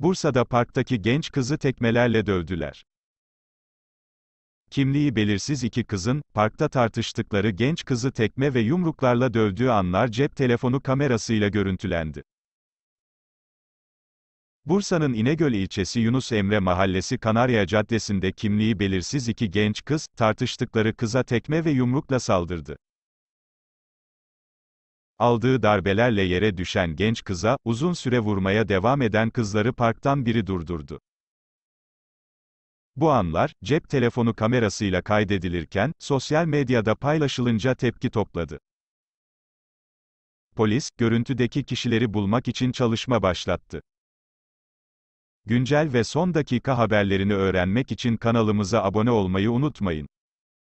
Bursa'da parktaki genç kızı tekmelerle dövdüler. Kimliği belirsiz iki kızın, parkta tartıştıkları genç kızı tekme ve yumruklarla dövdüğü anlar cep telefonu kamerasıyla görüntülendi. Bursa'nın İnegöl ilçesi Yunus Emre Mahallesi Kanarya Caddesi'nde kimliği belirsiz iki genç kız, tartıştıkları kıza tekme ve yumrukla saldırdı. Aldığı darbelerle yere düşen genç kıza, uzun süre vurmaya devam eden kızları parktan biri durdurdu. Bu anlar, cep telefonu kamerasıyla kaydedilirken, sosyal medyada paylaşılınca tepki topladı. Polis, görüntüdeki kişileri bulmak için çalışma başlattı. Güncel ve son dakika haberlerini öğrenmek için kanalımıza abone olmayı unutmayın.